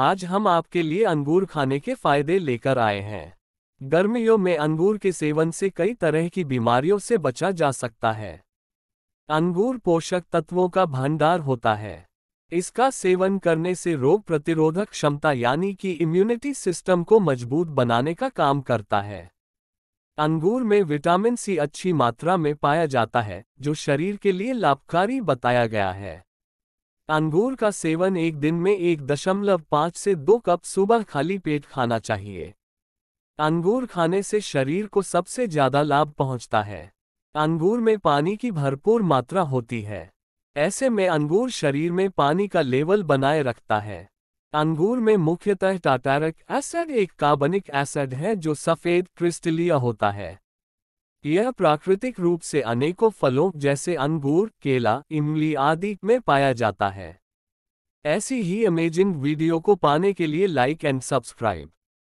आज हम आपके लिए अंगूर खाने के फायदे लेकर आए हैं गर्मियों में अंगूर के सेवन से कई तरह की बीमारियों से बचा जा सकता है अंगूर पोषक तत्वों का भंडार होता है इसका सेवन करने से रोग प्रतिरोधक क्षमता यानी कि इम्यूनिटी सिस्टम को मजबूत बनाने का काम करता है अंगूर में विटामिन सी अच्छी मात्रा में पाया जाता है जो शरीर के लिए लाभकारी बताया गया है अंगूर का सेवन एक दिन में एक दशमलव पाँच से दो कप सुबह खाली पेट खाना चाहिए अंगूर खाने से शरीर को सबसे ज्यादा लाभ पहुंचता है अंगूर में पानी की भरपूर मात्रा होती है ऐसे में अंगूर शरीर में पानी का लेवल बनाए रखता है अंगूर में मुख्यतः टाटारक एसिड एक कार्बनिक एसिड है जो सफेद क्रिस्टलीय होता है यह प्राकृतिक रूप से अनेकों फलों जैसे अंगूर केला इमली आदि में पाया जाता है ऐसी ही अमेजिंग वीडियो को पाने के लिए लाइक एंड सब्सक्राइब